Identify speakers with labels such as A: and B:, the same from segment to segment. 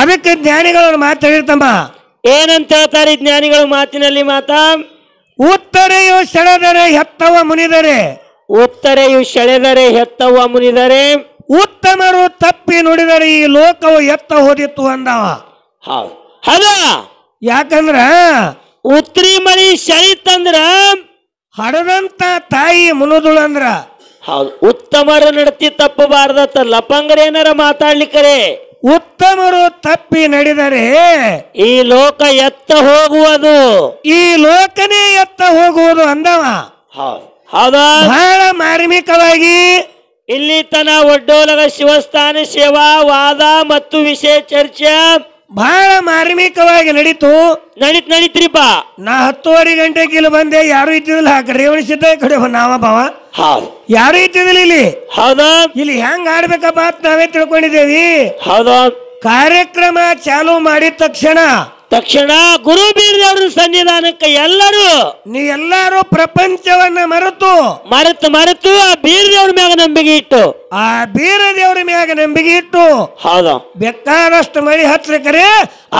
A: ಅದಕ್ಕೆ ಜ್ಞಾನಿಗಳು ಮಾತು ಹೇಳ್ತಮ್ಮ ಏನಂತ ಹೇಳ್ತಾರೆ ಜ್ಞಾನಿಗಳು ಮಾತಿನಲ್ಲಿ ಮಾತಾ ಉತ್ತರೆಯು ಸೆಳೆದರೆ ಹೆತ್ತವ ಮುನಿದರೆ ಉತ್ತರೆಯು ಸೆಳೆದರೆ ಹೆತ್ತವ ಮುನಿದರೆ ಉತ್ತಮರು ತಪ್ಪಿ ನುಡಿದರೆ ಈ ಲೋಕವು ಎತ್ತ ಹೋದಿತ್ತು ಅಂದವ ಹೌದು ಯಾಕಂದ್ರ ಉತ್ತರಿ ಮರಿ ಸೆಳಿತಂದ್ರ ಹಡದಂತ ತಾಯಿ ಮುನುದುಳಂದ್ರ ಹೌದು ಉತ್ತಮರ ನಡತಿ ತಪ್ಪಬಾರ್ದ ಲಪಂಗರೇನಾರ ಮಾತಾಡ್ಲಿಕ್ಕರೇ ಉತ್ತಮರು ತಪ್ಪಿ ನಡೆದರೆ ಈ ಲೋಕ ಎತ್ತ ಹೋಗುವುದು ಈ ಲೋಕನೇ ಎತ್ತ ಹೋಗುವುದು ಅಂದವ ಹೌದಾ ಬಹಳ ಮಾರ್ಮಿಕವಾಗಿ ಇಲ್ಲಿ ತನ ಒಡ್ಡೋಲರ ಶಿವಸ್ಥಾನ ಸೇವಾ ವಾದ ಮತ್ತು ವಿಷಯ ಚರ್ಚೆ ಬಹಳ ಮಾರ್ಮಿಕವಾಗಿ ನಡೀತು ನಡೀತ್ ನಡೀತ್ರಿಪ್ಪ ನಾ ಹತ್ತುವರೆ ಗಂಟೆ ಇಲ್ಲಿ ಬಂದೆ ಯಾರು ಇದ್ದಿಲ್ಲ ಹಾಕ್ರಿ ಈ ಕಡೆ ನಾವ ಭಾವ ಹೌದು ಯಾವ ರೀತಿಯಲ್ಲಿ ಇಲ್ಲಿ ಹೌದಾ ಇಲ್ಲಿ ಹೆಂಗ್ ಆಡ್ಬೇಕಪ್ಪ ಅಂತ ನಾವೇ ತಿಳ್ಕೊಂಡಿದ್ದೇವಿ ಹೌದಾ ಕಾರ್ಯಕ್ರಮ ಚಾಲು ಮಾಡಿದ ತಕ್ಷಣ ತಕ್ಷಣ ಗುರು ಬೀರದೇವ್ರ ಸನ್ನಿಧಾನಕ್ಕೆ ಎಲ್ಲರೂ ನೀ ಎಲ್ಲರೂ ಪ್ರಪಂಚವನ್ನ ಮರೆತು ಮರೆತು ಮರೆತು ಆ ಬೀರದೇವ್ರ ಮ್ಯಾಗ ನಂಬಿಕೆ ಇಟ್ಟು ಆ ಬೀರದೇವ್ರ ಮ್ಯಾಗ ನಂಬಿಕೆ ಇಟ್ಟು ಹೌದ ಬೆಕ್ಕಾದಷ್ಟು ಮಳಿ ಕರೆ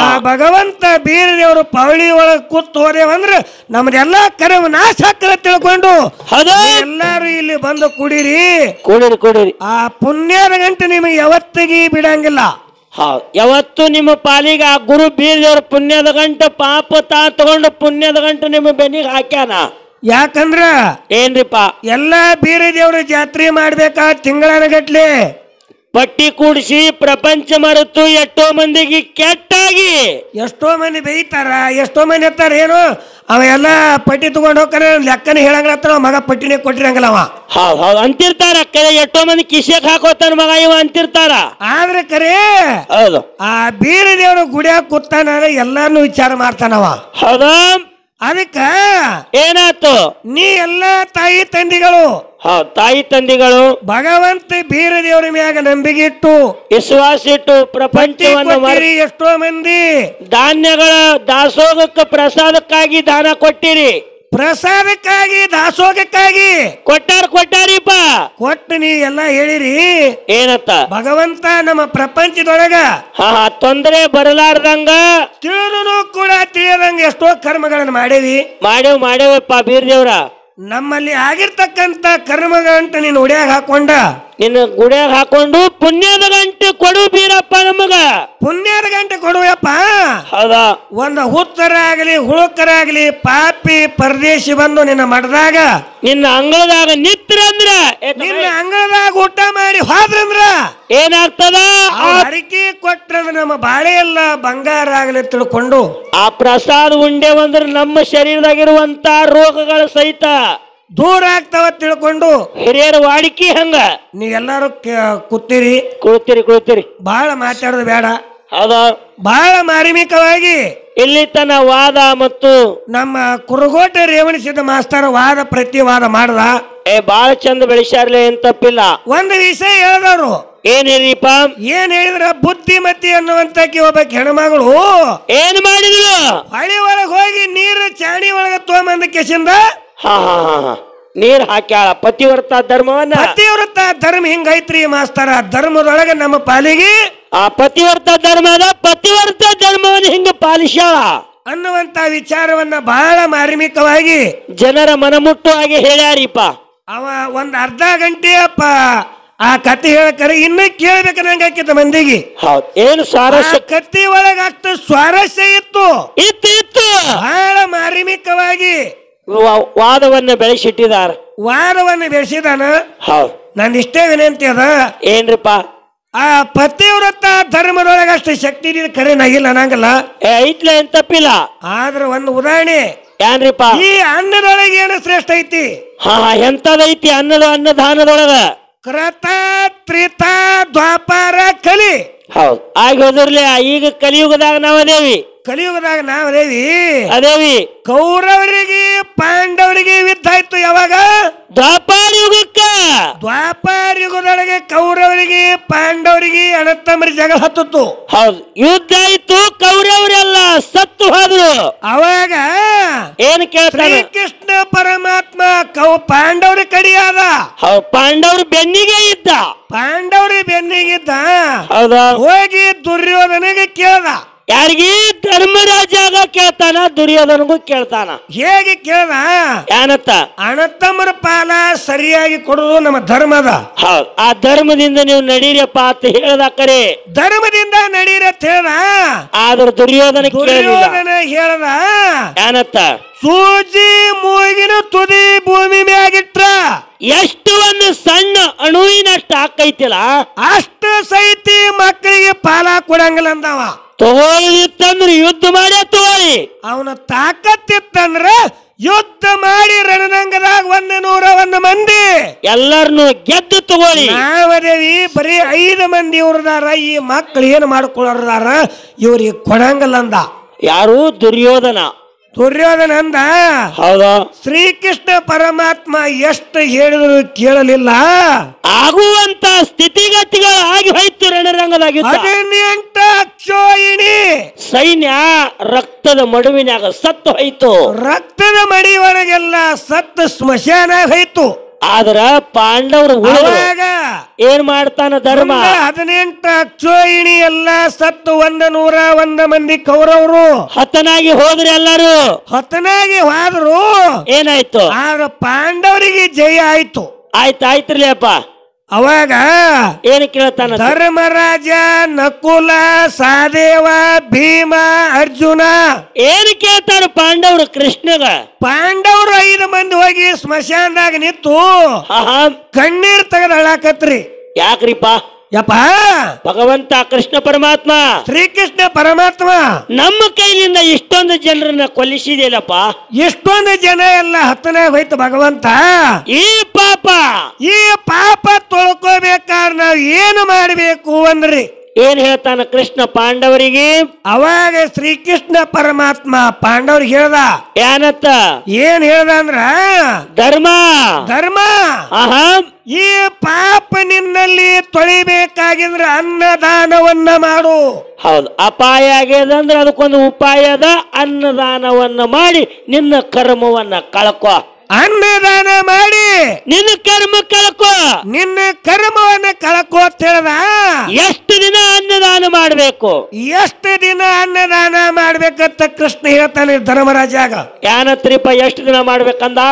A: ಆ ಭಗವಂತ ಬೀರದೇವ್ರ ಪವಳಿ ಒಳಗ ಕೂತ್ ಹೋದೇವಂದ್ರ ನಮ್ದೆಲ್ಲಾ ಕರೆವ ನಾಶ ಹಾಕರ ತಿಳ್ಕೊಂಡು ಎಲ್ಲಾರು ಇಲ್ಲಿ ಬಂದು ಕುಡೀರಿ ಕುಡಿರಿ ಕುಡೀರಿ ಆ ಪುಣ್ಯದ ಗಂಟೆ ನಿಮಗೆ ಯಾವತ್ತಿಗೆ ಬಿಡಂಗಿಲ್ಲ ಹೌದು ಯಾವತ್ತು ನಿಮ್ಮ ಪಾಲಿಗೆ ಆ ಗುರು ಬೀರ್ದವ್ರ ಪುಣ್ಯದ ಗಂಟ ಪಾಪ ತಾ ತಗೊಂಡು ಪುಣ್ಯದ ಗಂಟು ನಿಮ್ಮ ಬೆನ್ನಿಗೆ ಹಾಕ್ಯಾನ ಯಾಕಂದ್ರ ಏನ್ರಿಪ್ಪ ಎಲ್ಲಾ ಬೀರ ದೇವ್ರ ಜಾತ್ರೆ ಮಾಡ್ಬೇಕಾ ತಿಂಗಳ ಗಟ್ಲೆ ಪಟ್ಟಿ ಕೂಡಿಸಿ ಪ್ರಪಂಚ ಮರೆತು ಎಷ್ಟೋ ಮಂದಿಗೆ ಕೆಟ್ಟಾಗಿ ಎಷ್ಟೋ ಮಂದಿ ಬೇಯ್ತಾರ ಎಷ್ಟೋ ಮಂದಿ ಇರ್ತಾರ ಏನು ಅವೆಲ್ಲ ಪಟ್ಟಿ ತಗೊಂಡ್ ಹೋಗ್ತಾನೆ ಲೆಕ್ಕನ ಹೇಳಂಗಿಲ್ಲ ಮಗ ಪಟ್ಟಿನೇ ಕೊಟ್ಟಿರಂಗಿಲ್ಲ ಅವ ಹೌದ್ ಹೌದು ಅಂತಿರ್ತಾರ ಕರೆ ಎಷ್ಟೋ ಮಂದಿ ಕಿಶಕ್ ಹಾಕೋತಾನ ಮಗ ಇವ ಅಂತಿರ್ತಾರ ಆದ್ರೆ ಕರೆ ಹೌದು ಆ ಬೀರ ಗುಡಿಯಾಗ ಕೂತಾನ ಎಲ್ಲಾನು ವಿಚಾರ ಮಾಡ್ತಾನವ ಹೌದಾ ಅದಕ್ಕ ಏನಾಯ್ತು ನೀ ಎಲ್ಲ ತಾಯಿ ತಂದಿಗಳು ಹೌದು ತಾಯಿ ತಂದಿಗಳು ಭಗವಂತ ಬೀರ ದೇವರ ಮ್ಯಾಗ ನಂಬಿಕೆ ಇಟ್ಟು ವಿಶ್ವಾಸ ಇಟ್ಟು ಪ್ರಪಂಚವನ್ನು ಎಷ್ಟೋ ಮಂದಿ ಧಾನ್ಯಗಳ ದಾಸೋಗಕ್ಕೆ ಪ್ರಸಾದಕ್ಕಾಗಿ ದಾನ ಕೊಟ್ಟಿರಿ ಪ್ರಸಾದಕ್ಕಾಗಿ ದಾಸೋಗಕ್ಕಾಗಿ ಕೊಟ್ಟಾರ ಕೊಟ್ಟಾರಿಪ್ಪ ಕೊಟ್ಟು ನೀ ಎಲ್ಲ ಹೇಳಿರಿ ಏನತ್ತ ಭಗವಂತ ನಮ್ಮ ಪ್ರಪಂಚದೊಳಗ ತೊಂದರೆ ಬರಲಾರ್ದಂಗ ತಿಳಿದು ಕೂಡ ತಿಳಿಯದಂಗ ಎಷ್ಟೋ ಕರ್ಮಗಳನ್ನ ಮಾಡೇವಿ ಮಾಡೇವ್ ಮಾಡೇವಪ್ಪ ಬೀರ್ದೇವ್ರ ನಮ್ಮಲ್ಲಿ ಆಗಿರ್ತಕ್ಕಂತ ಕರ್ಮಗಳಂತ ನೀನು ಉಡಿಯಾಗ ಹಾಕೊಂಡ ನಿನ್ನ ಗುಡಿಯಾಗ ಹಾಕೊಂಡು ಪುಣ್ಯದ ಗಂಟೆ ಕೊಡು ಬೀರಪ್ಪ ನಮಗ ಪುಣ್ಯದ ಗಂಟೆ ಕೊಡುವಪ್ಪ ಹೌದ ಒಂದು ಹುತ್ತರಾಗಲಿ ಹುಳುಕರಾಗಲಿ ಪಾಪಿ ಪರದೇಶಿ ಬಂದು ನಿನ್ನ ಮಠದಾಗ ನಿನ್ನ ಅಂಗಳದಾಗ ನಿತ್ರಂದ್ರ ನಿನ್ನ ಅಂಗಳದಾಗ ಊಟ ಮಾಡಿ ಹೋದ್ರಂದ್ರ ಏನಾಗ್ತದ ಅಡಿಕೆ ಕೊಟ್ಟಂದ್ರ ನಮ್ಮ ಬಾಳೆ ಎಲ್ಲ ಬಂಗಾರ ಆಗಲಿ ತಿಳ್ಕೊಂಡು ಆ ಪ್ರಸಾದ ಉಂಡೆ ಬಂದ್ರೆ ನಮ್ಮ ಶರೀರದಾಗಿರುವಂತ ರೋಗಗಳ ಸಹಿತ ದೂರ ಆಗ್ತಾವ ತಿಳ್ಕೊಂಡು ಹಿರಿಯರ ವಾಡಿಕೆ ಹಂಗ ನೀವೆಲ್ಲರೂ ಕೂತೀರಿ ಕುಳಿತೀರಿ ಕುಳಿತೀರಿ ಬಹಳ ಮಾತಾಡೋದು ಬೇಡ ಅದ ಬಹಳ ಮಾರ್ಮಿಕವಾಗಿ ಇಲ್ಲಿ ತನ್ನ ವಾದ ಮತ್ತು ನಮ್ಮ ಕುರುಗೋಟೆ ರೇವಣಿಸಿದ ಮಾಸ್ತರ ವಾದ ಪ್ರತಿವಾದ ಮಾಡದ ಏ ಬಾಳ ಚಂದ ಬೆಳೆಸಾರ್ಲೆ ಏನ್ ತಪ್ಪಿಲ್ಲ ಒಂದು ವಿಷಯ ಹೇಳಿದವರು ಏನ್ ಹೇಳಿಪ್ಪ ಏನ್ ಹೇಳಿದ್ರ ಬುದ್ಧಿಮತಿ ಅನ್ನುವಂತಕ್ಕೆ ಒಬ್ಬ ಹೆಣ್ಮಗಳು ಏನ್ ಮಾಡಿದ್ರು ಹಳಿ ಒಳಗೆ ಹೋಗಿ ನೀರು ಚಾಣಿ ಒಳಗೆ ತೋಮಂದ ಕೆಸಿಂದ ಹಾ ಹಾ ಹಾ ನೀರ್ ಹಾಕ್ಯಾಳ ಪತಿವ್ರತ ಧರ್ಮವನ್ನ ಪತಿವ್ರತ ಧರ್ಮ ಹಿಂಗೈತ್ರಿ ಮಾಸ್ತರ ಧರ್ಮದೊಳಗ ನಮ್ಮ ಪಾಲಿಗೆ ಆ ಪತಿವ್ರತ ಧರ್ಮದ ಪತಿವರ್ತ ಧರ್ಮವನ್ನ ಹಿಂಗ ಪಾಲಿಸ ಅನ್ನುವಂತ ವಿಚಾರವನ್ನ ಬಹಳ ಮಾರ್ಮಿಕವಾಗಿ ಜನರ ಮನಮುಟ್ಟು ಆಗಿ ಹೇಳ್ಯಾರೀಪ ಅವ ಒಂದ್ ಅರ್ಧ ಗಂಟೆ ಅಪ್ಪ ಆ ಕತೆ ಹೇಳಕರೆ ಇನ್ನ ಕೇಳ್ಬೇಕು ನಂಗೆ ಹಾಕಿದ ಮಂದಿಗೆ ಹೌದು ಏನು ಸ್ವಾರಸ್ಯ ಕತ್ತಿ ಒಳಗಾಗ್ತ ಸ್ವಾರಸ್ಯ ಇತ್ತು ಇತ್ತು ಇತ್ತು ಬಹಳ ಮಾರ್ಮಿಕವಾಗಿ ವಾದವನ್ನ ಬೆಳೆಸಿಟ್ಟಿದಾರ ವಾದವನ್ನ ಬೆಳೆಸಿದಾನ ಹೌದು ಇಷ್ಟೇ ವಿನಂತಿ ಅದ ಏನ್ರಿಪ್ಪ ಆ ಪತಿವ್ರತ ಧರ್ಮದೊಳಗೆ ಅಷ್ಟು ಶಕ್ತಿ ನಗಿಲ್ಲ ನಂಗಲ್ಲ ಐತ್ಲ ಏನ್ ತಪ್ಪಿಲ್ಲ ಆದ್ರೆ ಒಂದು ಉದಾಹರಣೆ ಏನ್ರಿಪ್ಪ ಈ ಅನ್ನದೊಳಗೆ ಏನು ಶ್ರೇಷ್ಠ ಐತಿ ಹಾ ಎಂತದೈತಿ ಅನ್ನದ ಅನ್ನದಾನದೊಳಗ ಕೃತ ತ್ರಿತ ದ್ವಾಪಾರ ಕಲಿ ಹೌದು ಆಗ ಹೋದ್ರಲ್ಲ ಈಗ ಕಲಿಯುಗದಾಗ ನಾವದೇವಿ ಕಲಿಯುಗದಾಗ ನಾವೇವಿ ಅದೇವಿ ಕೌರವರಿಗೆ ಪಾಂಡವರಿಗೆ ಯುದ್ಧ ಆಯ್ತು ಯಾವಾಗ ದ್ವಾಪಾರ ಯುಗಕ್ಕ ದ್ವಾಪಾರ ಯುಗದೊಳಗೆ ಕೌರವರಿಗೆ ಪಾಂಡವರಿಗೆ ಅಣತ್ತಂಬರಿ ಜಗಳ ಹತ್ತಿತ್ತು ಹೌದು ಯುದ್ಧ ಆಯ್ತು ಕೌರವರೆಲ್ಲ ಸತ್ತು ಹೋದ್ರು ಅವಾಗ ಏನ್ ಕೇಳ್ತಾರೆ ಕೃಷ್ಣ ಪರಮಾತ್ಮ ಕೌ ಪಾಂಡವ್ರ ಕಡಿಯಾದ ಪಾಂಡವ್ರ ಬೆನ್ನಿಗೆ ಇದ್ದ ಪಾಂಡವ್ರಿ ಬೆನ್ನಿಗಿದ್ದ ಹೌದಾ ಹೋಗಿ ದುರ್ಯೋಧನಿಗೆ ಕೇಳ್ದ ಯಾರಿಗಿ ಧರ್ಮರಾಜ ಕೇಳ್ತಾನ ದುರ್ಯೋಧನಗೂ ಕೇಳ್ತಾನ ಹೇಗೆ ಕೇಳ ಏನತ್ತ ಅಣತಮ್ಮರ ಪಾಲ ಸರಿಯಾಗಿ ಕೊಡೋದು ನಮ್ಮ ಧರ್ಮದ ಆ ಧರ್ಮದಿಂದ ನೀವು ನಡೀರಪ್ಪ ಅಂತ ಹೇಳದ ಕರೆ ಧರ್ಮದಿಂದ ನಡೀರತ್ ಅಂತ ಆದ್ರ ದುರ್ಯೋಧನ ದುರ್ಯೋಧನ ಹೇಳದ ಏನತ್ತ ಸೂಜಿ ಮೂಗಿನ ತುದಿ ಭೂಮಿ ಮ್ಯಾಗಿಟ್ಟ ಎಷ್ಟು ಒಂದು ಸಣ್ಣ ಅಣುವಿನಷ್ಟು ಹಾಕೈತಿಲ್ಲ ಅಷ್ಟು ಸೈತಿ ಮಕ್ಕಳಿಗೆ ಪಾಲ ಕೊಡಂಗಿಲ್ಲ ಅಂದವ ತಗೊಳ್ಳಿತ್ತಂದ್ರೆ ಯುದ್ಧ ಮಾಡಿ ತಗೋಳಿ ಅವನ ತಾಕತ್ತಿತ್ತಂದ್ರ ಯುದ್ಧ ಮಾಡಿ ರಣರಂಗದಾಗ ಒಂದ್ ನೂರ ಒಂದ್ ಮಂದಿ ಎಲ್ಲರನ್ನು ಗೆದ್ದು ತಗೋಳಿ ದೇವಿ ಬರೀ ಐದು ಮಂದಿ ಇವ್ರದಾರ ಈ ಮಕ್ಳು ಏನು ಮಾಡ್ಕೊಳ್ಳೋರ್ದಾರ ಇವ್ರಿಗೆ ಕೊಡಂಗಲ್ಲಂದ ಯಾರು ದುರ್ಯೋಧನ ದುರ್ಯೋಧನಂದ ಹೌದಾ ಶ್ರೀಕೃಷ್ಣ ಪರಮಾತ್ಮ ಎಷ್ಟು ಹೇಳಿದ್ರು ಕೇಳಲಿಲ್ಲ ಆಗುವಂತ ಆಗಿ ಹೋಯ್ತು ರಣರಂಗದಾಗಿ ಹದಿನೆಂಟ ಸೈನ್ಯ ರಕ್ತದ ಮಡುವಿನಾಗ ಸತ್ತು ಹೋಯ್ತು ರಕ್ತದ ಮಡಿಯೊಳಗೆಲ್ಲ ಸತ್ತು ಸ್ಮಶಾನ ಹೋಯ್ತು ಆದ್ರ ಪಾಂಡವರು ಹೋದಾಗ ಏನ್ ಮಾಡ್ತಾನ ಧರ್ಮ ಹದಿನೆಂಟ ಚೋಯಿಣಿ ಎಲ್ಲ ಸತ್ತು ಒಂದ ನೂರ ಒಂದ ಮಂದಿ ಕೌರವರು ಹತನಾಗಿ ಹೋದ್ರೆ ಎಲ್ಲರೂ ಹತನಾಗಿ ಹೋದ್ರು ಏನಾಯ್ತು ಆಗ ಪಾಂಡವರಿಗೆ ಜಯ ಆಯ್ತು ಆಯ್ತು ಆಯ್ತ್ರಿಲಿಯಪ್ಪ ಅವಾಗ ಏನು ಕೇಳ್ತಾನ ಧರ್ಮರಾಜ ನಕುಲ ಸಹದೇವ ಭೀಮ ಅರ್ಜುನ ಏನು ಕೇಳ್ತಾರ ಪಾಂಡವರು ಕೃಷ್ಣಗ ಪಾಂಡವರು ಐದು ಮಂದಿ ಹೋಗಿ ಸ್ಮಶಾನದಾಗ ನಿಂತು ಕಣ್ಣೀರ್ ತೆಗೆದು ಹಳಾಕತ್ರಿ ಯಾಕ್ರಿಪಾ ಯಪ್ಪ ಭಗವಂತ ಕೃಷ್ಣ ಪರಮಾತ್ಮ ಶ್ರೀ ಕೃಷ್ಣ ಪರಮಾತ್ಮ ನಮ್ಮ ಕೈಲಿಂದ ಇಷ್ಟೊಂದು ಜನರನ್ನ ಕೊಲ್ಲಿಸಿದೆಯಲ್ಲಪ್ಪ ಇಷ್ಟೊಂದು ಜನ ಎಲ್ಲ ಹತ್ತನೇ ಹೋಯ್ತು ಭಗವಂತ ಈ ಪಾಪ ಈ ಪಾಪ ತೊಳ್ಕೋಬೇಕಾದ್ರೆ ನಾವು ಏನು ಮಾಡಬೇಕು ಅಂದ್ರಿ ಏನ್ ಹೇಳ್ತಾನ ಕೃಷ್ಣ ಪಾಂಡವರಿಗೆ ಅವಾಗ ಶ್ರೀಕೃಷ್ಣ ಪರಮಾತ್ಮ ಪಾಂಡವ್ರಿಗೆ ಹೇಳ್ದ ಏನತ್ತ ಏನ್ ಹೇಳ್ದ ಅಂದ್ರ ಧರ್ಮ ಧರ್ಮ ಅಹಂ ಈ ಪಾಪ ನಿನ್ನಲ್ಲಿ ತೊಳಿಬೇಕಾಗಿದ್ರ ಅನ್ನದಾನವನ್ನ ಮಾಡು ಹೌದು ಅಪಾಯ ಆಗ್ಯದ ಅಂದ್ರೆ ಅದಕ್ಕೊಂದು ಉಪಾಯದ ಅನ್ನದಾನವನ್ನ ಮಾಡಿ ನಿನ್ನ ಕರ್ಮವನ್ನ ಕಳ್ಕೊ ಅನ್ನದಾನ ಮಾಡಿ ನಿನ್ನ ಕರ್ಮ ಕಳಕೋ ನಿನ್ನ ಕರ್ಮವನ್ನ ಕಳಕೋ ಅಂತ ಹೇಳ್ದ ಎಷ್ಟು ದಿನ ಅನ್ನದಾನ ಮಾಡಬೇಕು ಎಷ್ಟು ದಿನ ಅನ್ನದಾನ ಮಾಡ್ಬೇಕಂತ ಕೃಷ್ಣ ಹೇಳ್ತಾನೆ ಧರ್ಮರಾಜಾಗ ಯಾನತ್ರಿಪ ಎಷ್ಟು ದಿನ ಮಾಡ್ಬೇಕಂದ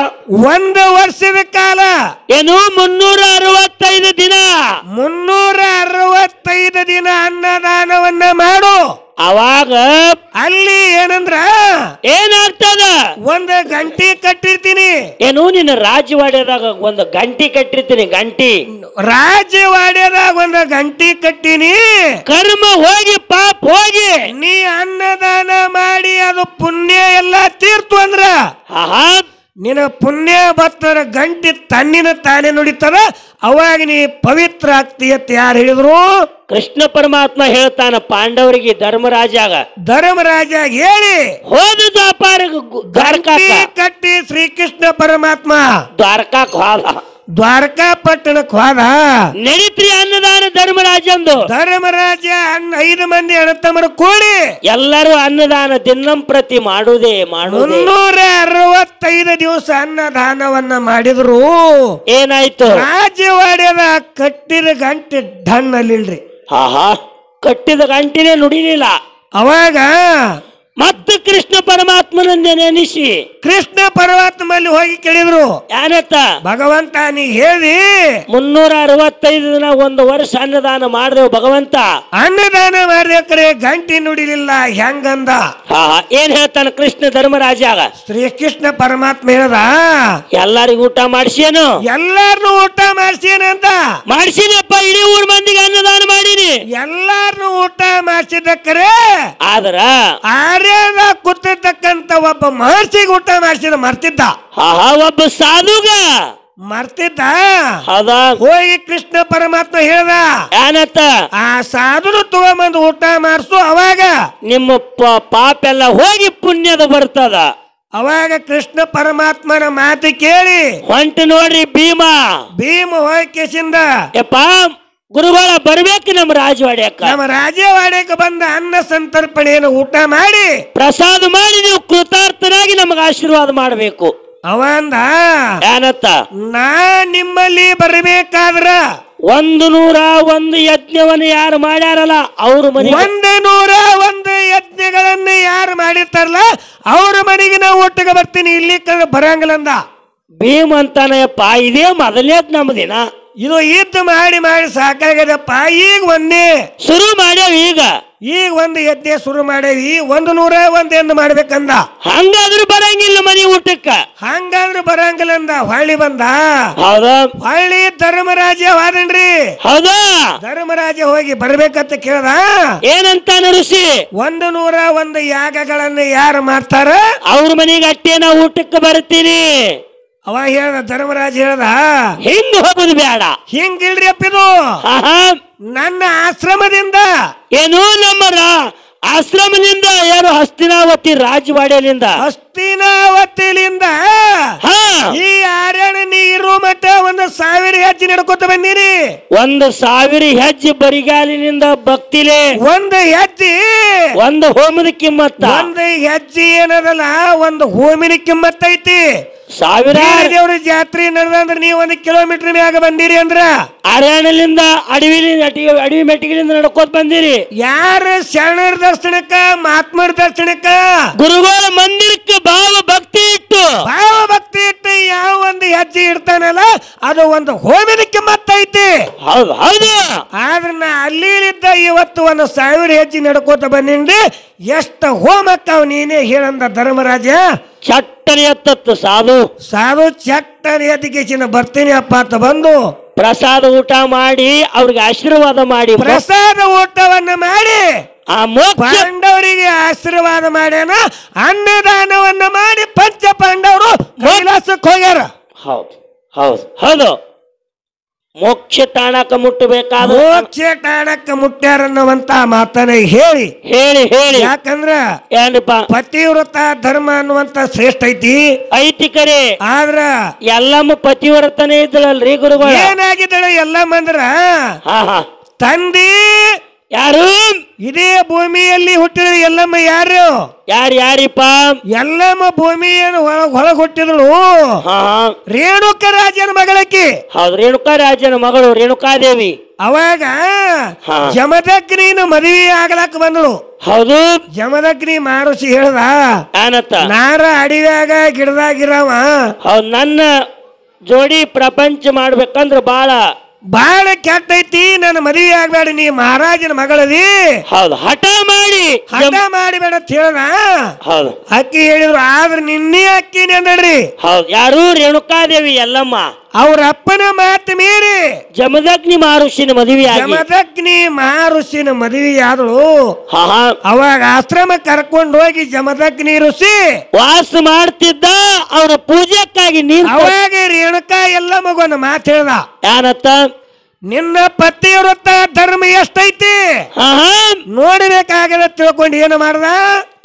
A: ಒಂದು ವರ್ಷದ ಕಾಲ ಏನು ಮುನ್ನೂರ ಅರವತ್ತೈದು ದಿನ ಮುನ್ನೂರ ಅರವತ್ತೈದು ದಿನ ಅನ್ನದಾನವನ್ನ ಮಾಡು ಅವಾಗ ಅಲ್ಲಿ ಏನಂದ್ರ ಏನಾಗ್ತದ ಒಂದ ಏನು ನಿನ್ನ ರಾಜವಾಡ್ಯದಾಗ ಒಂದು ಗಂಟಿ ಕಟ್ಟಿರ್ತೀನಿ ಗಂಟಿ ರಾಜವಾಡ್ಯದಾಗ ಒಂದು ಗಂಟಿ ಕಟ್ಟಿನಿ ಕರ್ಮ ಹೋಗಿ ಪಾಪ ಹೋಗಿ ನೀ ಅನ್ನದಾನ ಮಾಡಿ ಅದು ಪುಣ್ಯ ಎಲ್ಲ ತೀರ್ತು ಅಂದ್ರ ಆಹಾ ನಿನ್ನ ಪುಣ್ಯ ಭತ್ತರ ಗಂಟಿ ತನ್ನಿನ ತಾನೇ ನುಡಿತದ ಅವಾಗ ನೀ ಪವಿತ್ರ ಆಗ್ತಿ ಅಂತ ಯಾರು ಹೇಳಿದ್ರು ಕೃಷ್ಣ ಪರಮಾತ್ಮ ಹೇಳ್ತಾನ ಪಾಂಡವರಿಗೆ ಧರ್ಮರಾಜಾಗ ಧರ್ಮರಾಜ ಹೇಳಿ ಹೋದ ಕಟ್ಟಿ ಶ್ರೀಕೃಷ್ಣ ಪರಮಾತ್ಮ ದ್ವಾರಕಾ ಹೋದ ದ್ವಾರಕಾ ಪಟ್ಟಣಕ್ಕೆ ಹೋದ ನಡೀತ್ರಿ ಅನ್ನದಾನ ಧರ್ಮರಾಜಂದು ಧರ್ಮರಾಜ ಅನ್ನ ಐದು ಮಂದಿ ಅಣ್ಣತಮ್ಮರು ಕೂಡಿ ಎಲ್ಲರೂ ಅನ್ನದಾನ ದಿನಂಪ್ರತಿ ಮಾಡುವುದೇ ಮಾಡು ನೂರ ಅರವತ್ತೈದು ದಿವಸ ಅನ್ನದಾನವನ್ನ ಮಾಡಿದ್ರು ಏನಾಯ್ತು ರಾಜ್ಯವಾಡ್ಯದ ಕಟ್ಟಿದ ಗಂಟೆ ಡನ್ ಹಾ ಆಹಾ ಕಟ್ಟಿದ ಗಂಟಿನೇ ನುಡಿಲಿಲ್ಲ ಅವಾಗ ಮತ್ತೆ ಕೃಷ್ಣ ಪರಮಾತ್ಮನನ್ನ ನೆನೆಸಿ ಕೃಷ್ಣ ಪರಮಾತ್ಮಲ್ಲಿ ಹೋಗಿ ಕೇಳಿದ್ರು ಯಾರತ್ತ ಭಗವಂತ ನೀ ಹೇಳಿ ಮುನ್ನೂರ ಅರವತ್ತೈದು ದಿನ ಒಂದು ವರ್ಷ ಅನ್ನದಾನ ಮಾಡಿದೆವು ಭಗವಂತ ಅನ್ನದಾನ ಮಾಡಿದ್ರೆ ಗಂಟಿ ನುಡಿಲಿಲ್ಲ ಹೆಂಗಂದ ಏನ್ ಹೇಳ್ತಾನ ಕೃಷ್ಣ ಧರ್ಮರಾಜ ಶ್ರೀ ಕೃಷ್ಣ ಪರಮಾತ್ಮ ಹೇಳದ ಎಲ್ಲರಿಗೂ ಊಟ ಮಾಡಿಸೇನು ಎಲ್ಲಾರನು ಊಟ ಅಂತ ಮಾಡಿಸಿನಪ್ಪ ಇಡೀ ಊರ್ ಮಂದಿಗೆ ಅನ್ನದಾನ ಮಾಡಿನಿ ಎಲ್ಲಾರನು ಊಟ ಮಾಡಿಸಿದಕ್ಕರೆ ಆದ್ರ ಮರ್ಯಾದ ಕೂತಿರ್ತಕ್ಕಂತ ಒಬ್ಬ ಮಹರ್ಷಿಗೆ ಊಟ ಮಾಡಿಸಿದ ಮರ್ತಿದ್ದ ಆಹಾ ಒಬ್ಬ ಸಾಧುಗ ಮರ್ತಿದ್ದ ಹೋಗಿ ಕೃಷ್ಣ ಪರಮಾತ್ಮ ಹೇಳ್ದ ಏನತ್ತ ಆ ಸಾಧುನು ತಗೊಂಬಂದು ಊಟ ಮಾಡಿಸು ಅವಾಗ ನಿಮ್ಮ ಪಾಪ ಎಲ್ಲ ಹೋಗಿ ಪುಣ್ಯದ ಬರ್ತದ ಅವಾಗ ಕೃಷ್ಣ ಪರಮಾತ್ಮನ ಮಾತು ಕೇಳಿ ಹೊಂಟು ನೋಡ್ರಿ ಭೀಮ ಭೀಮ ಹೋಗಿ ಕೇಸಿಂದ ಗುರುಗಳ ಬರ್ಬೇಕು ನಮ್ಮ ರಾಜವಾಡ್ಯಕ್ಕ ನಮ್ಮ ರಾಜವಾಡ್ಯಕ್ಕೆ ಬಂದ ಅನ್ನ ಸಂತರ್ಪಣೆಯನ್ನು ಊಟ ಮಾಡಿ ಪ್ರಸಾದ ಮಾಡಿ ನೀವು ಕೃತಾರ್ಥನಾಗಿ ನಮ್ಗೆ ಆಶೀರ್ವಾದ ಮಾಡಬೇಕು ಅವಂದ ಏನತ್ತ ನಾ ನಿಮ್ಮಲ್ಲಿ ಬರಬೇಕಾದ್ರ ಒಂದು ನೂರ ಒಂದು ಯಜ್ಞವನ್ನು ಯಾರು ಮಾಡ್ಯಾರಲ್ಲ ಅವ್ರ ಮನೆ ಒಂದು ನೂರ ಒಂದು ಯಜ್ಞಗಳನ್ನ ಯಾರು ಮಾಡಿರ್ತಾರಲ್ಲ ಅವ್ರ ಮನೆಗೆ ನಾವು ಒಟ್ಟಿಗೆ ಬರ್ತೀನಿ ಇಲ್ಲಿ ಬರಂಗಿಲ್ಲಂದ ಭೀಮ್ ಅಪ್ಪ ಇದೇ ಮೊದಲನೇದ್ ನಮ್ಮ ದಿನ ಇದು ಇದ್ದು ಮಾಡಿ ಮಾಡಿ ಸಾಕಾಗ್ಯದಪ್ಪ ಈಗ ಒಂದೇ ಶುರು ಮಾಡ್ಯಾವ ಈಗ ಈಗ ಒಂದು ಯಜ್ಞ ಶುರು ಮಾಡೇವಿ ಒಂದು ನೂರ ಒಂದ್ ಎಂದು ಮಾಡ್ಬೇಕಂದ ಹಂಗಾದ್ರೂ ಬರಂಗಿಲ್ಲ ಮನಿ ಊಟಕ್ಕ ಹಂಗಾದ್ರೂ ಬರಂಗಿಲ್ಲ ಅಂದ ಹೊಳ್ಳಿ ಬಂದ ಹೌದಾ ಹೊಳ್ಳಿ ಧರ್ಮರಾಜ ವಾದನ್ರಿ ಹೌದಾ ಧರ್ಮರಾಜ ಹೋಗಿ ಬರ್ಬೇಕಂತ ಕೇಳದ ಏನಂತ ನರಸಿ ಒಂದು ನೂರ ಒಂದು ಯಾಗಗಳನ್ನ ಯಾರು ಮಾಡ್ತಾರ ಅವ್ರ ಮನೆಗೆ ಅಟ್ಟೆ ನಾವು ಊಟಕ್ಕೆ ಬರ್ತೀನಿ ಅವ ಹೇಳ್ದ ಧರ್ಮರಾಜ ಹೇಳ್ದ ಹಿಂಗ್ ಹೋಗುದು ಬೇಡ ಹಿಂಗಿಲ್ರಿ ಅಪ್ಪಿದು ಆಹಾ, ನನ್ನ ಆಶ್ರಮದಿಂದ ಏನು ನಮ್ಮ ಆಶ್ರಮದಿಂದ ಏನು ಹಸ್ತಿನಾವತಿ ರಾಜವಾಡೆಯಿಂದ ಹಸ್ತಿನಾವತಿಲಿಂದ ಹಾ ಈ ಆರಣ ನೀರು ಮತ್ತೆ ಒಂದು ಸಾವಿರ ಹೆಜ್ಜೆ ನಡ್ಕೊತ ಬಂದಿರಿ ಒಂದು ಸಾವಿರ ಹೆಜ್ಜೆ ಬರಿಗಾಲಿನಿಂದ ಭಕ್ತಿಲೆ ಒಂದು ಹೆಜ್ಜೆ ಒಂದು ಹೋಮಿನ ಕಿಮ್ಮತ್ತ ಒಂದು ಹೆಜ್ಜೆ ಏನದಲ್ಲ ಒಂದು ಹೋಮಿನ ಕಿಮ್ಮತ್ ಐತಿ ಸಾವಿರಾರು ದೇವ್ರ ಜಾತ್ರೆ ನಡೆದಂದ್ರೆ ನೀವು ಒಂದು ಕಿಲೋಮೀಟರ್ ಮ್ಯಾಗ ಬಂದಿರಿ ಅಂದ್ರ ಅರಣ್ಯಲಿಂದ ಅಡವಿ ಅಡವಿ ಮೆಟ್ಟಿಗೆಲಿಂದ ನಡ್ಕೋತ್ ಬಂದಿರಿ ಯಾರ ಶರಣರ ದರ್ಶನಕ್ಕ ಮಹಾತ್ಮರ ದರ್ಶನಕ್ಕ ಗುರುಗಳ ಮಂದಿರಕ್ಕೆ ಭಾವ ಭಕ್ತಿ ಇಟ್ಟು ಭಾವ ಭಕ್ತಿ ಇಟ್ಟು ಯಾವ ಒಂದು ಹೆಜ್ಜೆ ಇಡ್ತಾನಲ್ಲ ಅದು ಒಂದು ಹೋಮಿದಕ್ಕೆ ಮತ್ತೈತಿ ಹೌದು ಹೌದು ಆದ್ರೆ ನಾ ಇದ್ದ ಇವತ್ತು ಒಂದು ಸಾವಿರ ಹೆಜ್ಜೆ ನಡ್ಕೋತ ಬಂದಿನ್ರಿ ಎಷ್ಟು ಹೋಮಕ್ಕ ನೀನೇ ಹೇಳಂದ ಧರ್ಮರಾಜ ಚಟ್ಟನೆ ಎತ್ತತ್ತು ಸಾಧು ಸಾಧು ಚಟ್ಟನೆ ಚಿನ್ನ ಬರ್ತೀನಿ ಅಪ್ಪ ಅಂತ ಬಂದು ಪ್ರಸಾದ ಊಟ ಮಾಡಿ ಅವ್ರಿಗೆ ಆಶೀರ್ವಾದ ಮಾಡಿ ಪ್ರಸಾದ ಊಟವನ್ನು ಮಾಡಿ ಆ ಪಾಂಡವರಿಗೆ ಆಶೀರ್ವಾದ ಮಾಡ್ಯಾನ ಅನ್ನದಾನವನ್ನು ಮಾಡಿ ಪಂಚ ಪಾಂಡವರು ಹೋಗ್ಯಾರ ಹೌದು ಹೌದು ಹೌದು ಮೋಕ್ಷ ತಾಣಕ ಮುಟ್ಟಬೇಕಾದ ಮೋಕ್ಷ ತಾಣಕ್ಕ ಮುಟ್ಟ್ಯಾರನ್ನುವಂತ ಮಾತನ ಹೇಳಿ ಹೇಳಿ ಹೇಳಿ ಯಾಕಂದ್ರ ಏನಪ್ಪ ಪತಿವ್ರತ ಧರ್ಮ ಅನ್ನುವಂತ ಶ್ರೇಷ್ಠ ಐತಿ ಐತಿ ಕರೆ ಆದ್ರ ಎಲ್ಲಮ್ಮ ಪತಿವ್ರತನೇ ಇದ್ದಳಲ್ರಿ ಗುರುಗಳು ಏನಾಗಿದ್ದಳ ಎಲ್ಲಮ್ಮ ಅಂದ್ರ ತಂದಿ ಯಾರು ಇದೇ ಭೂಮಿಯಲ್ಲಿ ಹುಟ್ಟಿದ ಎಲ್ಲಮ್ಮ ಯಾರು ಯಾರು ಯಾರಿಪ್ಪ ಎಲ್ಲಮ್ಮ ಭೂಮಿಯನ್ನು ಹೊರಗೆ ಹುಟ್ಟಿದಳು ರೇಣುಕ ರಾಜನ ಮಗಳಕ್ಕೆ ಹೌದು ರೇಣುಕಾ ರಾಜನ ಮಗಳು ರೇಣುಕಾದೇವಿ ಅವಾಗ ಯಮದಗ್ನಿನ ಮದುವೆ ಆಗ್ಲಕ್ ಬಂದಳು ಹೌದು ಜಮದಗ್ನಿ ಮಾರುಷಿ ಹೇಳ್ದ ನಾರ ಅಡಿದಾಗ ಗಿಡದಾಗಿರವ ನನ್ನ ಜೋಡಿ ಪ್ರಪಂಚ ಮಾಡ್ಬೇಕಂದ್ರ ಬಾಳ ಬಾಳ ಕೆಟ್ಟೈತಿ ನನ್ನ ಮದುವೆ ಆಗ್ಬೇಡ ನೀ ಮಹಾರಾಜನ ಮಗಳದಿ ಹೌದು ಹಠ ಮಾಡಿ ಹಠ ಮಾಡಿಬೇಡ ಅಂತ ಹೇಳ ಹೌದು ಅಕ್ಕಿ ಹೇಳಿದ್ರು ಆದ್ರೆ ನಿನ್ನೆ ಅಕ್ಕಿನೇ ಅಂದ್ರಿ ಹೌದು ಯಾರು ರೇಣುಕಾದೇವಿ ಎಲ್ಲಮ್ಮ ಅವ್ರ ಅಪ್ಪನ ಮಾತು ಮೀರಿ ಜಮದಗ್ನಿ ಮಹರ್ಷಿನ ಮದುವೆ ಜಮದಗ್ನಿ ಮಹರ್ಷಿನ ಆದಳು ಅವಾಗ ಆಶ್ರಮ ಕರ್ಕೊಂಡು ಹೋಗಿ ಜಮದಗ್ನಿ ಋಷಿ ವಾಸ ಮಾಡ್ತಿದ್ದ ಅವರ ಪೂಜೆಕ್ಕಾಗಿ ನೀರು ಅವಾಗ ರೇಣುಕ ಎಲ್ಲ ಮಗುನ ಮಾತು ಹೇಳ್ದ ಯಾರತ್ತ ನಿನ್ನ ವೃತ್ತ ಧರ್ಮ ಎಷ್ಟೈತಿ ನೋಡಬೇಕಾಗದ ತಿಳ್ಕೊಂಡು ಏನು ಮಾಡ್ದ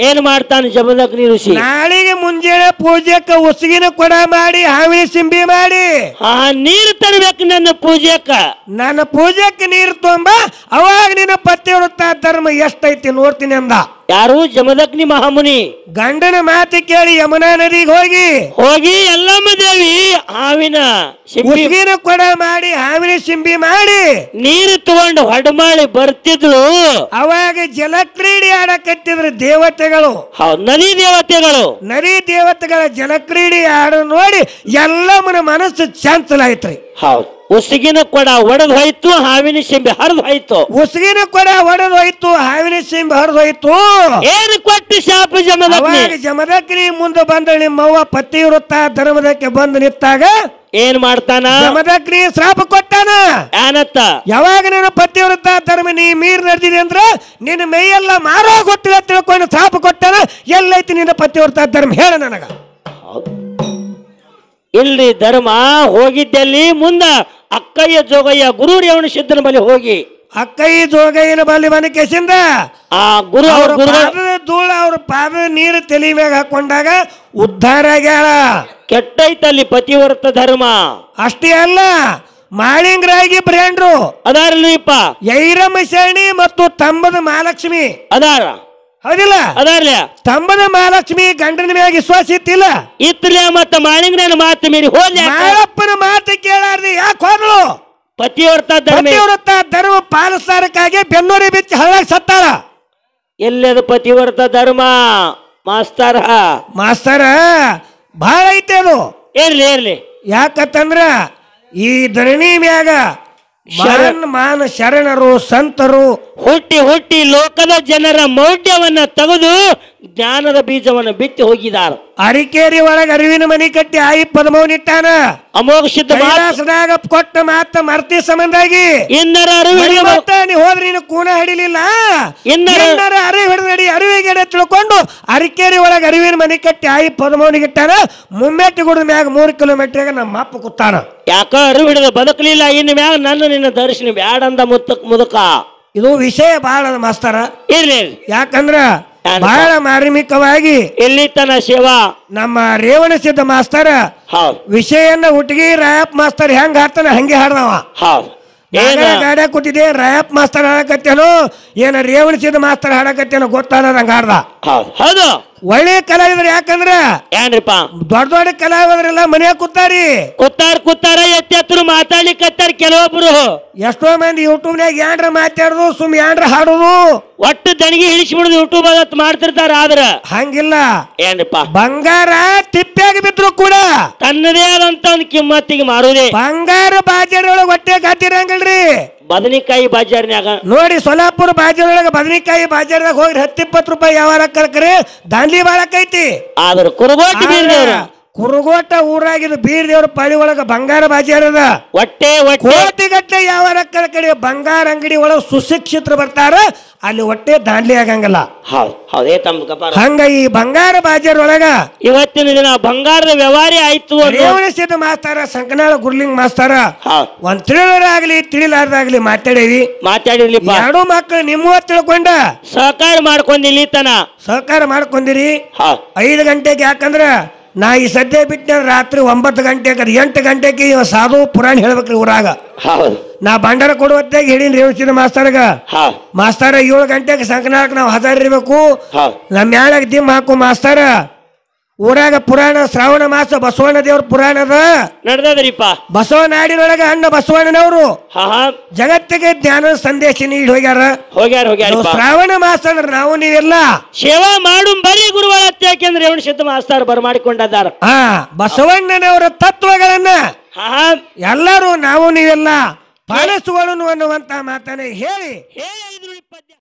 A: ಏನ್ ಮಾಡ್ತಾನೆ ಜಮದಗ್ನಿ ಋಷಿ ನಾಳೆಗೆ ಮುಂಜಾನೆ ಪೂಜೆಕ್ಕ ಉಸುಗಿನ ಕೊಡ ಮಾಡಿ ಹಾವಿನ ಸಿಂಬಿ ಮಾಡಿ ಆ ನೀರು ತರಬೇಕು ನನ್ನ ಪೂಜೆಕ್ಕ ನನ್ನ ಪೂಜೆಕ್ಕ ನೀರು ತುಂಬ ಅವಾಗ ನಿನ್ನ ಪತಿವ್ರತ ಧರ್ಮ ಎಷ್ಟೈತಿ ನೋಡ್ತೀನಿ ಅಂದ ಯಾರು ಜಮದಗ್ನಿ ಮಹಾಮುನಿ ಗಂಡನ ಮಾತು ಕೇಳಿ ಯಮುನಾ ನದಿಗೆ ಹೋಗಿ ಹೋಗಿ ಎಲ್ಲಮ್ಮ ದೇವಿ ಹಾವಿನ ಸಿಂಬಿನ ಕೊಡ ಮಾಡಿ ಹಾವಿನ ಸಿಂಬಿ ಮಾಡಿ ನೀರು ತಗೊಂಡು ಮಾಡಿ ಬರ್ತಿದ್ಲು ಅವಾಗ ಆಡ ಆಡಕತ್ತಿದ್ರು ದೇವತೆ ದೇವತೆಗಳು ನರಿ ದೇವತೆಗಳು ನರಿ ದೇವತೆಗಳ ಜಲಕ್ರೀಡೆ ಆಡೋ ನೋಡಿ ಮನ ಮನಸ್ಸು ಚಂಚಲಾಯ್ತ್ರಿ ಹೌದು ಉಸುಗಿನ ಕೊಡ ಒಡೆದು ಹೋಯ್ತು ಹಾವಿನ ಸಿಂಬಿ ಹರಿದು ಹೋಯ್ತು ಉಸುಗಿನ ಕೊಡ ಒಡೆದು ಹೋಯ್ತು ಹಾವಿನ ಸಿಂಬಿ ಹರಿದು ಹೋಯ್ತು ಏನು ಕೊಟ್ಟು ಶಾಪ ಜಮದಕ್ರಿ ಮುಂದೆ ಬಂದ ನಿಮ್ಮವ್ವ ಪತಿ ವೃತ್ತ ಧರ್ಮದಕ್ಕೆ ಬಂದು ನಿಂತಾಗ ಏನ್ ಮಾಡ್ತಾನಿ ಶ್ರಾಪ ಕೊಟ್ಟಾನ ಏನತ್ತ ಯಾವಾಗ ನೀನು ಪತಿವೃತ್ತ ಧರ್ಮ ನೀ ಮೀರ್ ನಡೆದಿದೆ ಅಂದ್ರ ನಿನ್ನ ಮೈಯೆಲ್ಲ ಮಾರೋ ಗೊತ್ತಿಲ್ಲ ತಿಳ್ಕೊಂಡು ಶ್ರಾಪ ಕೊಟ್ಟಾನ ಎಲ್ಲೈತಿ ನಿನ್ನ ಪತಿವೃತ್ತ ಧರ್ಮ ಹೇಳ ನನಗ ಇಲ್ಲಿ ಧರ್ಮ ಹೋಗಿದ್ದಲ್ಲಿ ಮುಂದ ಅಕ್ಕಯ್ಯ ಜೋಗಯ್ಯ ಗುರು ರೇವಣ ಸಿದ್ದನ ಬಳಿ ಹೋಗಿ ಅಕ್ಕೈ ಜೋಗೈನ ಬಲಿ ಮನೆ ಕೆಸಿಂದ ಆ ಗುರು ಅವ್ರ ಧೂಳ ಅವ್ರ ಪಾದ ನೀರು ತಲೆ ಮ್ಯಾಗ ಹಾಕೊಂಡಾಗ ಉದ್ಧಾರ ಆಗ್ಯಾಳ ಕೆಟ್ಟೈತಲ್ಲಿ ಪತಿವ್ರತ ಧರ್ಮ ಅಷ್ಟೇ ಅಲ್ಲ ಮಾಳಿಂಗರಾಗಿ ಬ್ರ್ಯಾಂಡ್ರು ಅದಾರಲ್ಲಿಪ್ಪ ಯೈರಮ ಶರಣಿ ಮತ್ತು ತಂಬದ ಮಹಾಲಕ್ಷ್ಮಿ ಅದಾರ ಹೌದಿಲ್ಲ ಅದಾರಲ್ಲ ತಂಬದ ಮಹಾಲಕ್ಷ್ಮಿ ಗಂಡನ ಮ್ಯಾಗ ವಿಶ್ವಾಸ ಇತ್ತಿಲ್ಲ ಇತ್ತಲ ಮತ್ತೆ ಮಾಳಿಂಗನ ಮಾತು ಮೀರಿ ಹೋದ್ಲಿ ಮಾತು ಕೇಳಾರ್ದಿ ಯಾಕೆ ಹೋದ್ಲು ಪತಿವ್ರತ ಪತಿವ್ರತ ಧರ್ಮ ಪಾಲಸ್ತಾರಕ್ಕಾಗಿ ಬೆನ್ನೂರಿ ಬಿಚ್ಚಿ ಹಳ್ಳ ಸತ್ತಾರ ಎಲ್ಲದ ಪತಿವ್ರತ ಧರ್ಮ ಮಾಸ್ತರ ಮಾಸ್ತರ ಬಹಳ ಐತೆ ಅದು ಇರ್ಲಿ ಇರ್ಲಿ ಯಾಕತ್ತಂದ್ರ ಈ ಧರಣಿ ಮ್ಯಾಗ ಶರಣ ಮಾನ ಶರಣರು ಸಂತರು ಹುಟ್ಟಿ ಹುಟ್ಟಿ ಲೋಕದ ಜನರ ಮೌಢ್ಯವನ್ನ ತೆಗೆದು ಜ್ಞಾನದ ಬೀಜವನ್ನು ಬಿತ್ತಿ ಹೋಗಿದಾರ ಅರಿಕೇರಿ ಒಳಗ ಅರಿವಿನ ಮನಿ ಕಟ್ಟಿ ಆಯಿ ಪದಮವನಿಟ್ಟಾನ ಅಮೋಘ ಸಿದ್ಧ ಕೊಟ್ಟ ಮಾತ ಮರ್ತಿ ಸಂಬಂಧಾಗಿ ಇನ್ನರ ಅರಿವಿನ ಹೋದ್ರಿ ಕೂಣ ಹಿಡಿಲಿಲ್ಲ ಇನ್ನರ ಅರಿವಿ ಹಿಡಿದಡಿ ಗಿಡ ತಿಳ್ಕೊಂಡು ಅರಿಕೇರಿ ಒಳಗೆ ಅರಿವಿನ ಮನೆ ಕಟ್ಟಿ ಆಯಿ ಪದಮವನಿಗೆ ಮುಮ್ಮೆಟ್ಟಿ ಗುಡದ ಮ್ಯಾಗ ಮೂರು ಕಿಲೋಮೀಟರ್ ನಮ್ಮ ಅಪ್ಪ ಕೂತಾನ ಯಾಕ ಅರಿವು ಬದುಕಲಿಲ್ಲ ಇನ್ನು ಮ್ಯಾಗ ನನ್ನ ನಿನ್ನ ದರ್ಶನ ಬ್ಯಾಡಂದ ಮುತ್ತಕ್ ಮುದಕ ಇದು ವಿಷಯ ಬಹಳ ಮಾಸ್ತಾರ ಇರ್ಲಿ ಯಾಕಂದ್ರ ಬಹಳ ಮಾರ್ಮಿಕವಾಗಿ ಇಲ್ಲಿ ತನ ಶಿವ ನಮ್ಮ ರೇವಣ ಸಿದ್ಧ ಮಾಸ್ತರ ವಿಷಯನ್ನ ಉಟ್ಗಿ ರಾಯಪ್ಪ ಮಾಸ್ತರ್ ಹೆಂಗ್ ಹಾಡ್ತಾನ ಹಂಗೆ ಹಾಡ್ದವ ಹೌದು ಗಾಡ ಕೊಟ್ಟಿದೆ ರಾಯಪ್ ಮಾಸ್ತರ್ ಹಾಡಕತ್ತೇನೋ ಏನ ರೇವಣಿಸಿದ ಮಾಸ್ತರ್ ಹಾಡಕತ್ತೇನೋ ಗೊತ್ತಾಗದಂಗ ಹಾಡ್ದ ಹೌದು ಒಳ್ಳೆ ಕಲಾವಿದ್ರು ಯಾಕಂದ್ರ ಏನ್ರಿಪ್ಪ ದೊಡ್ಡ ದೊಡ್ಡ ಕಲಾವಿದರೆಲ್ಲ ಮನೆಯಾಗ ಕೂತಾರಿ ಕೂತಾರ ಕೂತಾರ ಎತ್ತೆತ್ತರು ಮಾತಾಡ್ಲಿಕ್ಕತ್ತಾರ ಕೆಲವೊಬ್ರು ಎಷ್ಟೋ ಮಂದಿ ಯೂಟ್ಯೂಬ್ ನಾಗ ಏನ್ರ ಮಾತಾಡುದು ಸುಮ್ ಏನ್ರ ಹಾಡುದು ಒಟ್ಟು ದಣಿಗೆ ಇಳಿಸ್ಬಿಡುದು ಯೂಟ್ಯೂಬ್ ಅದತ್ ಮಾಡ್ತಿರ್ತಾರ ಆದ್ರ ಹಂಗಿಲ್ಲ ಏನ್ರಿಪ್ಪ ಬಂಗಾರ ತಿಪ್ಪಿಯಾಗಿ ಬಿದ್ರು ಕೂಡ ತನ್ನದೇ ಆದಂತ ಒಂದ್ ಕಿಮ್ಮತ್ತಿಗೆ ಮಾರುದೇ ಬಂಗಾರ ಬಾಜಾರ ಒಳಗೆ ಹೊಟ್ಟೆ ಬದನಿಕಾಯಿ ಬಾಜಾರ್ನ್ಯಾಗ ನೋಡಿ ಸೊಲಾಪುರ ಬಾಜಾರೊಳಗೆ ಬದನಿಕಾಯಿ ಬಾಜಾರ್ದಾಗ ಹೋಗಿ ಹತ್ತಿಪ್ಪತ್ತು ರೂಪಾಯಿ ಯಾವಾಗ ಕರ್ಕರಿ ದಾಂಡ್ಲಿ ಬಾಳಕೈತಿ ಆದ್ರ ಬೀರ್ದವ್ರ ಕುರುಗೋಟ ಊರಾಗಿದ್ದು ಬೀರ್ ದೇವ್ರ ಪಾಳಿ ಒಳಗ ಬಂಗಾರ ಬಾಜಾರ ಅದ ಒಟ್ಟೆ ಕೋಟಿಗಟ್ಟಲೆ ಯಾವ ರಕ್ಕರ ಕಡೆ ಬಂಗಾರ ಅಂಗಡಿ ಒಳಗ ಸುಶಿಕ್ಷಿತರು ಬರ್ತಾರ ಅಲ್ಲಿ ಒಟ್ಟೆ ದಾಂಡ್ಲಿ ಆಗಂಗಿಲ್ಲ ಹಂಗ ಈ ಬಂಗಾರ ಬಾಜಾರ್ ಒಳಗ ಇವತ್ತಿನ ದಿನ ಬಂಗಾರದ ವ್ಯವಹಾರ ಆಯ್ತು ಸಿದ್ಧ ಮಾಸ್ತಾರ ಸಂಕನಾಳ ಗುರ್ಲಿಂಗ್ ಮಾಸ್ತಾರ ಒಂದ್ ತಿಳಿಯೋರಾಗ್ಲಿ ತಿಳಿಲಾರ್ದಾಗ್ಲಿ ಮಾತಾಡೇವಿ ಮಾತಾಡಿರ್ಲಿ ಎರಡು ಮಕ್ಕಳು ನಿಮ್ಮ ತಿಳ್ಕೊಂಡ ಸಹಕಾರ ಮಾಡ್ಕೊಂಡಿಲಿ ತನ ಸಹಕಾರ ಮಾಡ್ಕೊಂಡಿರಿ ಐದು ಗಂಟೆಗೆ ಯಾಕಂದ್ರ ನಾ ಈ ಸದ್ಯ ಬಿಟ್ಟ ರಾತ್ರಿ ಒಂಬತ್ತು ಗಂಟೆಗೆ ಎಂಟು ಗಂಟೆಗೆ ಇವ ಸಾಧು ಪುರಾಣ ಹೇಳ್ಬೇಕ್ರಿ ಊರಾಗ ಹೌದು ನಾ ಭಂಡಾರ ಕೊಡುವತ್ತಾಗ ಹೇಳಿನ ರೇವಚಿನ ಮಾಸ್ತರ್ಗ ಮಾಸ್ತರ ಏಳು ಗಂಟೆಗೆ ಸಂಕನಾಳಕ್ಕೆ ನಾವು ಹಜಾರ್ ಇರ್ಬೇಕು ನಮ್ಮ ಮ್ಯಾಳಾಗ ದಿಮ್ ಹಾಕು ಮಾಸ್ತಾರ ಊರಾಗ ಪುರಾಣ ಶ್ರಾವಣ ಮಾಸ ಬಸವಣ್ಣ ದೇವ್ರ ಪುರಾಣದ ನಡೆದದ್ರಿಪ್ಪ ಬಸವನಾಡಿನೊಳಗ ಅಣ್ಣ ಬಸವಣ್ಣನವರು ಜಗತ್ತಿಗೆ ಜ್ಞಾನ ಸಂದೇಶ ನೀಡಿ ಹೋಗ್ಯಾರ ಹೋಗ್ಯಾರ ಹೋಗ್ಯಾರ ಶ್ರಾವಣ ಮಾಸ ಅಂದ್ರೆ ನಾವು ನೀವೆಲ್ಲ ಸೇವಾ ಮಾಡು ಬರೀ ಗುರುವಾರ ಯಾಕೆಂದ್ರೆ ರೇವಣ ಸಿದ್ಧ ಮಾಸ್ತಾರ್ ಬರಮಾಡಿಕೊಂಡಿದ್ದಾರೆ ಹಾ ಬಸವಣ್ಣನವರ ತತ್ವಗಳನ್ನ ಎಲ್ಲರೂ ನಾವು ನೀವೆಲ್ಲ ಪಾಲಿಸುವಳು ಅನ್ನುವಂತ ಮಾತನ್ನ ಹೇಳಿ ಹೇಳಿ